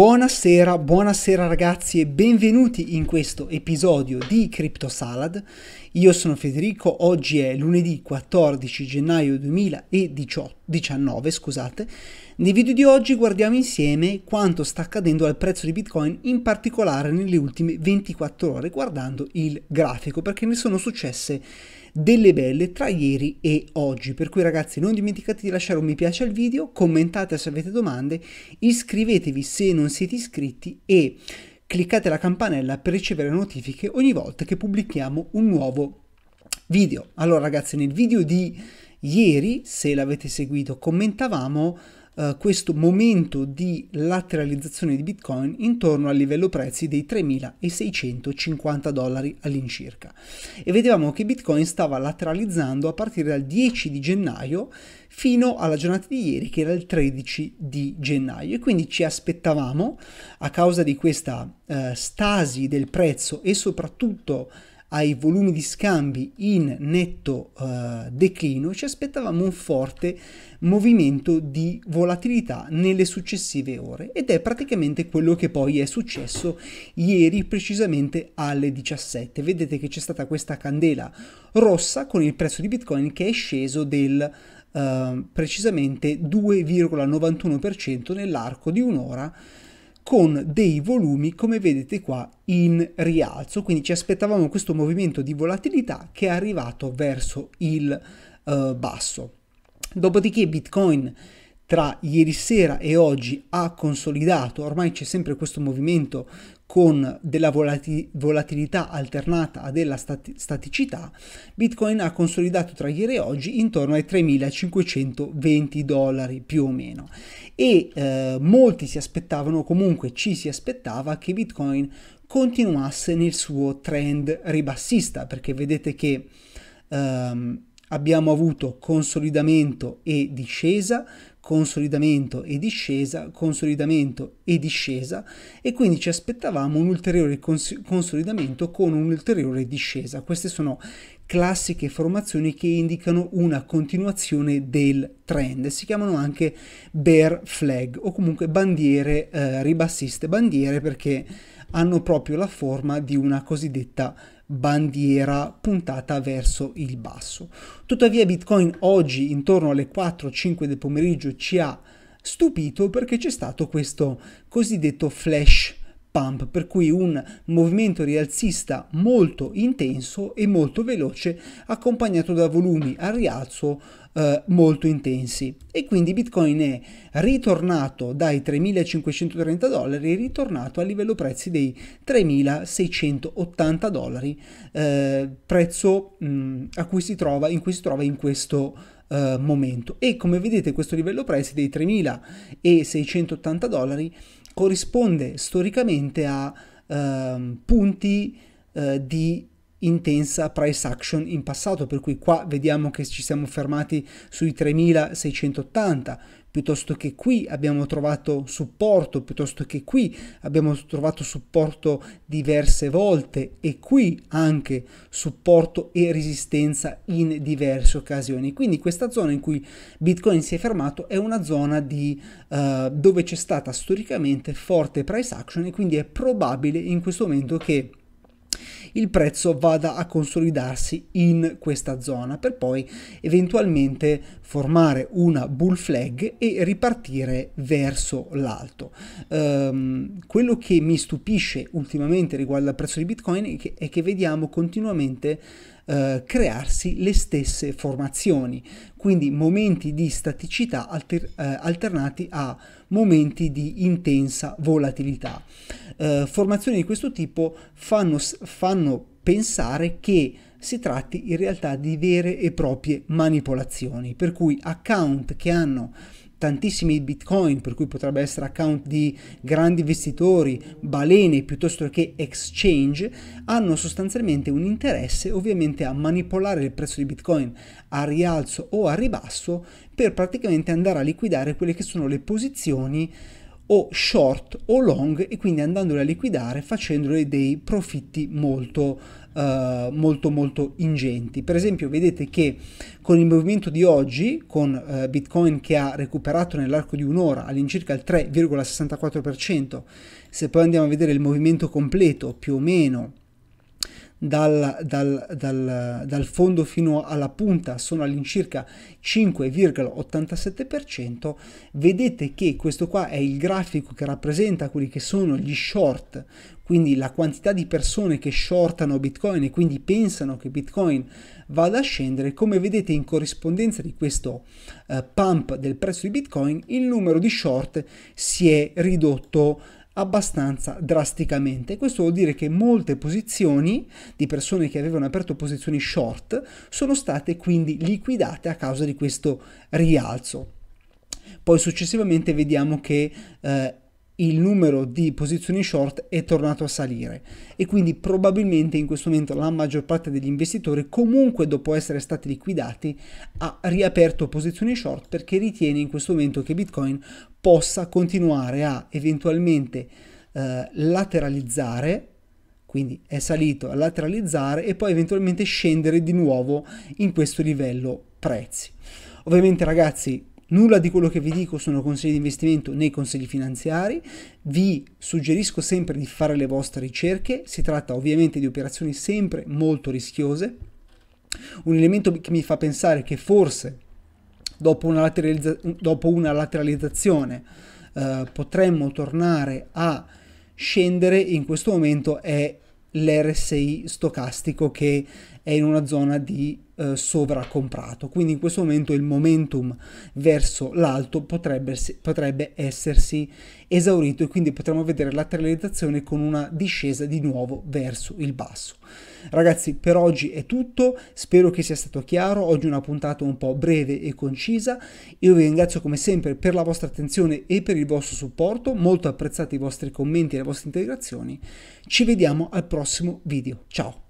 Buonasera, buonasera ragazzi e benvenuti in questo episodio di Crypto Salad. Io sono Federico, oggi è lunedì 14 gennaio 2019, scusate, nei video di oggi guardiamo insieme quanto sta accadendo al prezzo di Bitcoin, in particolare nelle ultime 24 ore, guardando il grafico, perché ne sono successe delle belle tra ieri e oggi. Per cui ragazzi non dimenticate di lasciare un mi piace al video, commentate se avete domande, iscrivetevi se non siete iscritti e cliccate la campanella per ricevere notifiche ogni volta che pubblichiamo un nuovo video. Allora ragazzi nel video di ieri, se l'avete seguito, commentavamo eh, questo momento di lateralizzazione di Bitcoin intorno al livello prezzi dei 3.650 dollari all'incirca e vedevamo che Bitcoin stava lateralizzando a partire dal 10 di gennaio fino alla giornata di ieri che era il 13 di gennaio e quindi ci aspettavamo a causa di questa eh, stasi del prezzo e soprattutto ai volumi di scambi in netto eh, declino, ci aspettavamo un forte movimento di volatilità nelle successive ore ed è praticamente quello che poi è successo ieri precisamente alle 17. Vedete che c'è stata questa candela rossa con il prezzo di Bitcoin che è sceso del eh, precisamente 2,91% nell'arco di un'ora con dei volumi come vedete qua in rialzo quindi ci aspettavamo questo movimento di volatilità che è arrivato verso il eh, basso dopodiché bitcoin tra ieri sera e oggi ha consolidato, ormai c'è sempre questo movimento con della volati- volatilità alternata a della stati- staticità, Bitcoin ha consolidato tra ieri e oggi intorno ai 3.520 dollari più o meno e eh, molti si aspettavano, comunque ci si aspettava che Bitcoin continuasse nel suo trend ribassista perché vedete che ehm, abbiamo avuto consolidamento e discesa, consolidamento e discesa, consolidamento e discesa e quindi ci aspettavamo un ulteriore cons- consolidamento con un'ulteriore discesa. Queste sono classiche formazioni che indicano una continuazione del trend, si chiamano anche bear flag o comunque bandiere eh, ribassiste, bandiere perché hanno proprio la forma di una cosiddetta bandiera puntata verso il basso. Tuttavia Bitcoin oggi intorno alle 4-5 del pomeriggio ci ha stupito perché c'è stato questo cosiddetto flash pump, per cui un movimento rialzista molto intenso e molto veloce accompagnato da volumi a rialzo eh, molto intensi. E quindi Bitcoin è ritornato dai 3.530 dollari, è ritornato a livello prezzi dei 3.680 dollari, eh, prezzo mh, mm, a cui si trova, in cui si trova in questo eh, momento. E come vedete questo livello prezzi dei 3.680 dollari corrisponde storicamente a eh, punti eh, di intensa price action in passato, per cui qua vediamo che ci siamo fermati sui 3680, piuttosto che qui abbiamo trovato supporto, piuttosto che qui abbiamo trovato supporto diverse volte e qui anche supporto e resistenza in diverse occasioni. Quindi questa zona in cui Bitcoin si è fermato è una zona di, uh, dove c'è stata storicamente forte price action e quindi è probabile in questo momento che il prezzo vada a consolidarsi in questa zona per poi eventualmente formare una bull flag e ripartire verso l'alto. Um, quello che mi stupisce ultimamente riguardo al prezzo di Bitcoin è che, è che vediamo continuamente Uh, crearsi le stesse formazioni, quindi momenti di staticità alter, uh, alternati a momenti di intensa volatilità eh, formazioni di questo tipo fanno, fanno pensare che si tratti in realtà di vere e proprie manipolazioni, per cui account che hanno tantissimi bitcoin, per cui potrebbe essere account di grandi investitori, balene piuttosto che exchange, hanno sostanzialmente un interesse ovviamente a manipolare il prezzo di bitcoin a rialzo o a ribasso per praticamente andare a liquidare quelle che sono le posizioni o short o long e quindi andandole a liquidare facendole dei profitti molto Uh, molto molto ingenti. Per esempio vedete che con il movimento di oggi, con uh, Bitcoin che ha recuperato nell'arco di un'ora all'incirca il 3,64%, se poi andiamo a vedere il movimento completo più o meno dal, dal, dal, dal fondo fino alla punta sono all'incirca 5,87%, vedete che questo qua è il grafico che rappresenta quelli che sono gli short, quindi la quantità di persone che shortano Bitcoin e quindi pensano che Bitcoin vada a scendere, come vedete in corrispondenza di questo eh, pump del prezzo di Bitcoin, il numero di short si è ridotto abbastanza drasticamente. Questo vuol dire che molte posizioni di persone che avevano aperto posizioni short sono state quindi liquidate a causa di questo rialzo. Poi successivamente vediamo che eh, il numero di posizioni short è tornato a salire e quindi probabilmente in questo momento la maggior parte degli investitori comunque dopo essere stati liquidati ha riaperto posizioni short perché ritiene in questo momento che Bitcoin possa continuare a eventualmente eh, lateralizzare quindi è salito a lateralizzare e poi eventualmente scendere di nuovo in questo livello prezzi ovviamente ragazzi Nulla di quello che vi dico sono consigli di investimento né consigli finanziari, vi suggerisco sempre di fare le vostre ricerche, si tratta ovviamente di operazioni sempre molto rischiose. Un elemento che mi fa pensare che forse dopo una, lateralizza- dopo una lateralizzazione eh, potremmo tornare a scendere in questo momento è l'RSI stocastico che è in una zona di eh, sovracomprato, quindi in questo momento il momentum verso l'alto potrebbe, potrebbe essersi esaurito e quindi potremmo vedere lateralizzazione con una discesa di nuovo verso il basso. Ragazzi, per oggi è tutto, spero che sia stato chiaro, oggi una puntata un po' breve e concisa, io vi ringrazio come sempre per la vostra attenzione e per il vostro supporto, molto apprezzati i vostri commenti e le vostre integrazioni, ci vediamo al prossimo video, ciao!